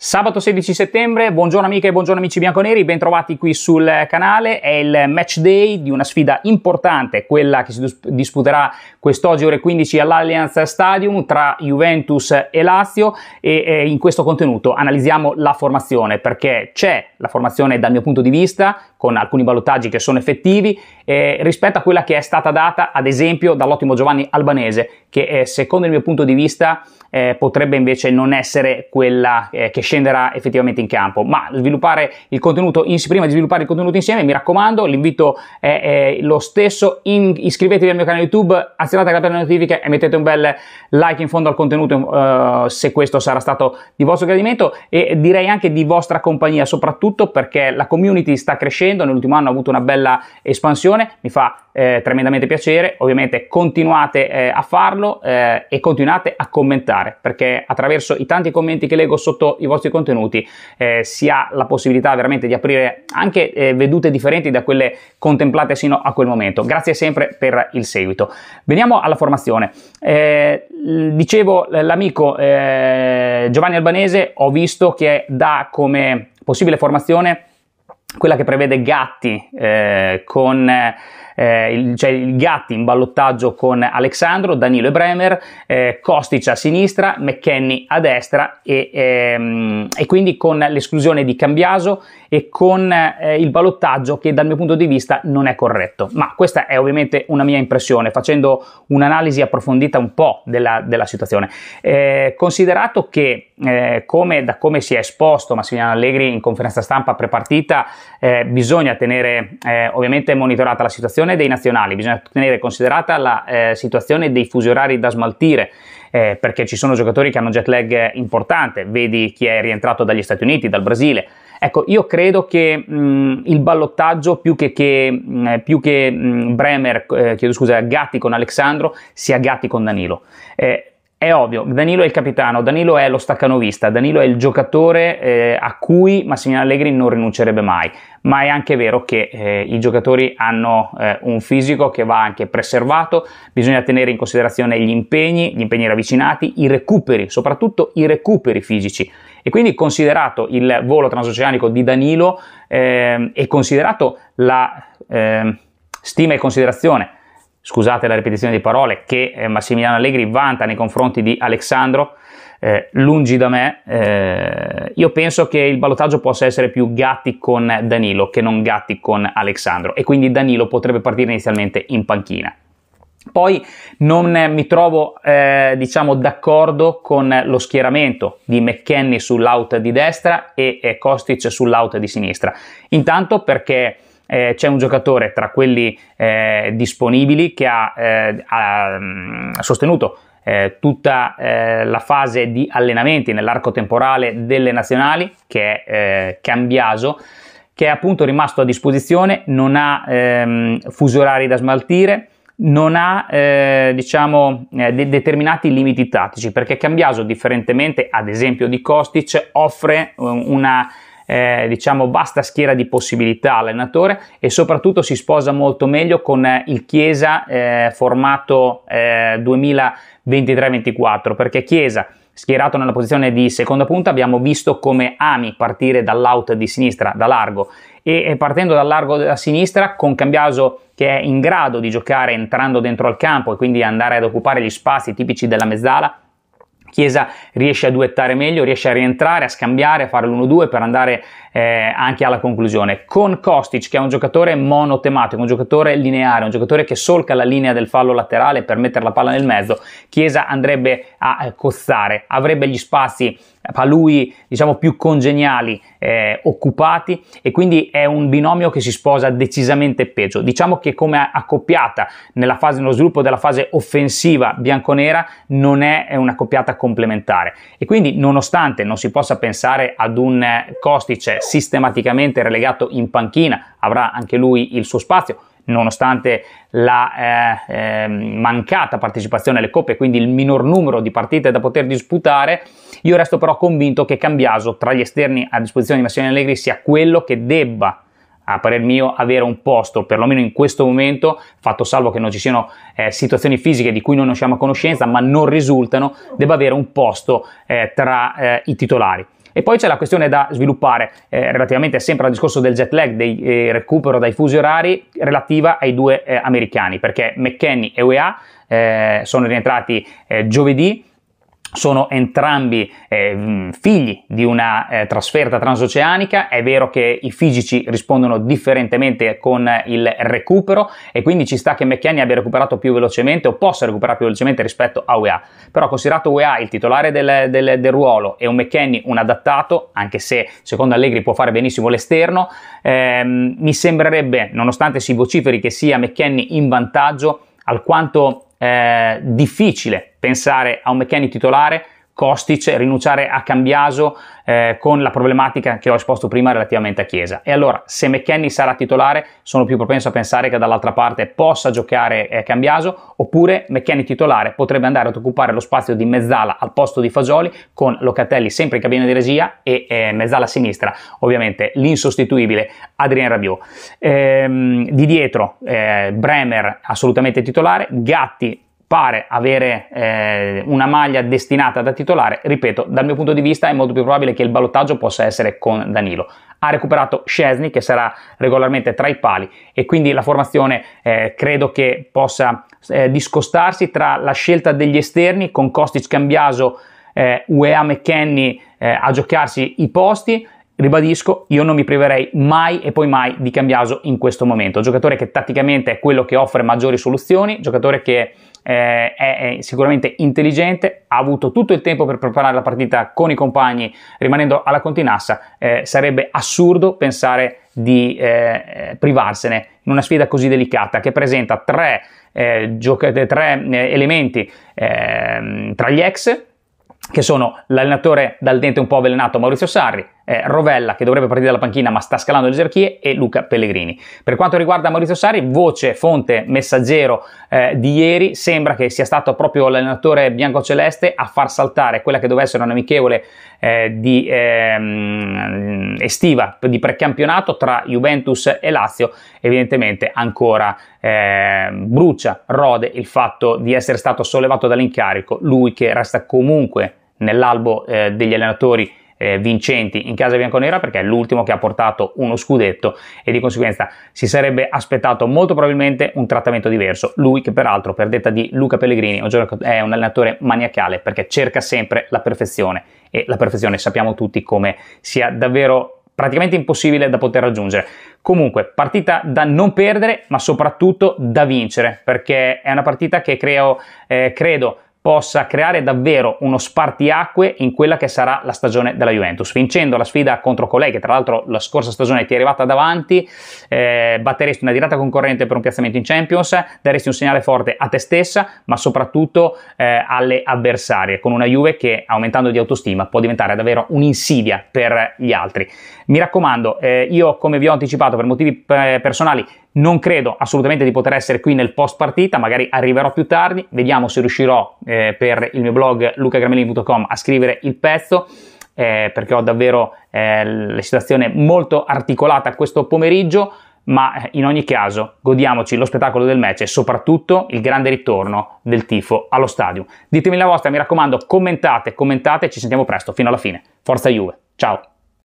Sabato 16 settembre, buongiorno amiche e buongiorno amici bianconeri, bentrovati qui sul canale. È il match day di una sfida importante, quella che si disputerà quest'oggi ore 15 all'Allianz Stadium tra Juventus e Lazio e in questo contenuto analizziamo la formazione perché c'è la formazione dal mio punto di vista con alcuni valutaggi che sono effettivi eh, rispetto a quella che è stata data ad esempio dall'ottimo Giovanni Albanese che eh, secondo il mio punto di vista eh, potrebbe invece non essere quella eh, che scenderà effettivamente in campo. Ma sviluppare il contenuto, in, prima di sviluppare il contenuto insieme, mi raccomando, l'invito è, è lo stesso, in, iscrivetevi al mio canale YouTube, azionate la campanella notifiche e mettete un bel like in fondo al contenuto uh, se questo sarà stato di vostro gradimento e direi anche di vostra compagnia, soprattutto perché la community sta crescendo, nell'ultimo anno ha avuto una bella espansione, mi fa eh, tremendamente piacere, ovviamente continuate eh, a farlo eh, e continuate a commentare perché attraverso i tanti commenti che leggo sotto i vostri vostri contenuti eh, si ha la possibilità veramente di aprire anche eh, vedute differenti da quelle contemplate sino a quel momento. Grazie sempre per il seguito. Veniamo alla formazione. Eh, dicevo l'amico eh, Giovanni Albanese, ho visto che dà come possibile formazione quella che prevede Gatti eh, con eh, il, cioè il Gatti in ballottaggio con Alexandro, Danilo e Bremer, eh, Kostic a sinistra, McKenny a destra e, ehm, e, quindi con l'esclusione di Cambiaso e con eh, il ballottaggio che dal mio punto di vista non è corretto. Ma questa è ovviamente una mia impressione, facendo un'analisi approfondita un po' della, della situazione. Eh, considerato che eh, come, da come si è esposto Massimiliano Allegri in conferenza stampa prepartita, eh, bisogna tenere eh, ovviamente monitorata la situazione situazione dei nazionali, bisogna tenere considerata la eh, situazione dei fusi orari da smaltire, eh, perché ci sono giocatori che hanno jet lag importante, vedi chi è rientrato dagli Stati Uniti, dal Brasile. Ecco, io credo che mh, mm, il ballottaggio più che, che, mh, mm, eh, più che mh, mm, Bremer, eh, chiedo scusa, Gatti con Alessandro, sia Gatti con Danilo. Eh, è ovvio, Danilo è il capitano, Danilo è lo staccanovista, Danilo è il giocatore eh, a cui Massimiliano Allegri non rinuncerebbe mai ma è anche vero che eh, i giocatori hanno eh, un fisico che va anche preservato, bisogna tenere in considerazione gli impegni, gli impegni ravvicinati, i recuperi, soprattutto i recuperi fisici. E quindi considerato il volo transoceanico di Danilo eh, e considerato la ehm, stima e considerazione, scusate la ripetizione di parole, che eh, Massimiliano Allegri vanta nei confronti di Alessandro, eh, lungi da me. Eh, io penso che il ballottaggio possa essere più Gatti con Danilo che non Gatti con Alexandro e quindi Danilo potrebbe partire inizialmente in panchina. Poi non mi trovo eh, diciamo d'accordo con lo schieramento di McKenny sull'out di destra e, e eh, Kostic sull'out di sinistra. Intanto perché eh, c'è un giocatore tra quelli eh, disponibili che ha, eh, ha mm, sostenuto eh, tutta eh, la fase di allenamenti nell'arco temporale delle nazionali, che è eh, Cambiaso, che è appunto rimasto a disposizione, non ha ehm, fusi orari da smaltire, non ha eh, diciamo, eh, de- determinati limiti tattici perché Cambiaso differentemente ad esempio di Kostic offre eh, una eh, diciamo vasta schiera di possibilità allenatore e soprattutto si sposa molto meglio con eh, il Chiesa eh, formato eh, 2023-24 perché Chiesa schierato nella posizione di seconda punta abbiamo visto come Ami partire dall'out di sinistra da largo e partendo dal largo da sinistra con Cambiaso che è in grado di giocare entrando dentro al campo e quindi andare ad occupare gli spazi tipici della mezzala Chiesa riesce a duettare meglio, riesce a rientrare, a scambiare, a fare l'1-2 per andare eh, anche alla conclusione. Con Kostic, che è un giocatore monotematico, un giocatore lineare, un giocatore che solca la linea del fallo laterale per mettere la palla nel mezzo, Chiesa andrebbe a eh, cozzare, avrebbe gli spazi eh, a lui diciamo più congeniali eh, occupati e quindi è un binomio che si sposa decisamente peggio diciamo che come accoppiata nella fase nello sviluppo della fase offensiva bianconera non è, una coppiata complementare e quindi nonostante non si possa pensare ad un eh, Kostic sistematicamente relegato in panchina, avrà anche lui il suo spazio nonostante la eh, eh, mancata partecipazione alle coppe, quindi il minor numero di partite da poter disputare, io resto però convinto che Cambiaso tra gli esterni a disposizione di Massimiliano Allegri sia quello che debba a parer mio avere un posto, perlomeno in questo momento, fatto salvo che non ci siano eh, situazioni fisiche di cui non siamo a conoscenza, ma non risultano, debba avere un posto eh, tra eh, i titolari. E poi c'è la questione da sviluppare, eh, relativamente sempre al discorso del jet lag, del eh, recupero dai fusi orari, relativa ai due eh, americani, perché McKenny e UEA eh, sono rientrati eh, giovedì sono entrambi eh, mm, figli di una eh, trasferta transoceanica, è vero che i fisici rispondono differentemente con eh, il recupero e quindi ci sta che McKenny abbia recuperato più velocemente o possa recuperare più velocemente rispetto a UEA, però considerato UEA il titolare del, del, del ruolo e un McKenny un adattato, anche se secondo Allegri può fare benissimo l'esterno, ehm, mi sembrerebbe, nonostante si vociferi che sia McKenny in vantaggio, alquanto eh, difficile pensare a un meccanico titolare Kostic, cioè rinunciare a Cambiaso eh, con la problematica che ho esposto prima relativamente a Chiesa. E allora, se McKenny sarà titolare, sono più propenso a pensare che dall'altra parte possa giocare eh, Cambiaso, oppure McKenny titolare potrebbe andare ad occupare lo spazio di mezzala al posto di Fagioli con Locatelli sempre in cabina di regia e eh, mezzala sinistra, ovviamente l'insostituibile Adrien Rabiot. Ehm, di dietro eh, Bremer assolutamente titolare, Gatti pare avere eh, una maglia destinata da titolare, ripeto, dal mio punto di vista è molto più probabile che il ballottaggio possa essere con Danilo. Ha recuperato Scesni che sarà regolarmente tra i pali e quindi la formazione eh, credo che possa eh, discostarsi tra la scelta degli esterni con Kostic Cambiaso, eh, UEA McKenny eh, a giocarsi i posti Ribadisco, io non mi priverei mai e poi mai di Cambiaso in questo momento. Giocatore che tatticamente è quello che offre maggiori soluzioni, giocatore che eh, è, è, sicuramente intelligente, ha avuto tutto il tempo per preparare la partita con i compagni, rimanendo alla continassa. Eh, sarebbe assurdo pensare di eh, privarsene in una sfida così delicata che presenta tre, eh, gioca- eh, tre eh, elementi ehm, tra gli ex, che sono l'allenatore dal dente un po' avvelenato Maurizio Sarri, eh, Rovella che dovrebbe partire dalla panchina ma sta scalando le gerarchie e Luca Pellegrini. Per quanto riguarda Maurizio Sari, voce, fonte, messaggero eh, di ieri, sembra che sia stato proprio l'allenatore biancoceleste a far saltare quella che doveva essere un'amichevole eh, di, ehm, estiva di precampionato tra Juventus e Lazio, evidentemente ancora eh, brucia, rode il fatto di essere stato sollevato dall'incarico, lui che resta comunque nell'albo eh, degli allenatori eh, vincenti in casa bianconera perché è l'ultimo che ha portato uno scudetto e di conseguenza si sarebbe aspettato molto probabilmente un trattamento diverso. Lui che peraltro per detta di Luca Pellegrini è un allenatore maniacale perché cerca sempre la perfezione e la perfezione sappiamo tutti come sia davvero praticamente impossibile da poter raggiungere. Comunque, partita da non perdere, ma soprattutto da vincere, perché è una partita che creo, eh, credo possa creare davvero uno spartiacque in quella che sarà la stagione della Juventus, vincendo la sfida contro Colei, che tra l'altro la scorsa stagione ti è arrivata davanti, eh, batteresti una diretta concorrente per un piazzamento in Champions, daresti un segnale forte a te stessa, ma soprattutto eh, alle avversarie, con una Juve che aumentando di autostima può diventare davvero un'insidia per gli altri. Mi raccomando, eh, io come vi ho anticipato per motivi eh, personali non credo assolutamente di poter essere qui nel post partita, magari arriverò più tardi, vediamo se riuscirò eh, per il mio blog lucagramellini.com a scrivere il pezzo. Eh, perché ho davvero eh, la situazione molto articolata questo pomeriggio, ma eh, in ogni caso godiamoci lo spettacolo del match e soprattutto il grande ritorno del tifo allo stadio. Ditemi la vostra, mi raccomando, commentate, commentate, ci sentiamo presto fino alla fine. Forza Juve, ciao!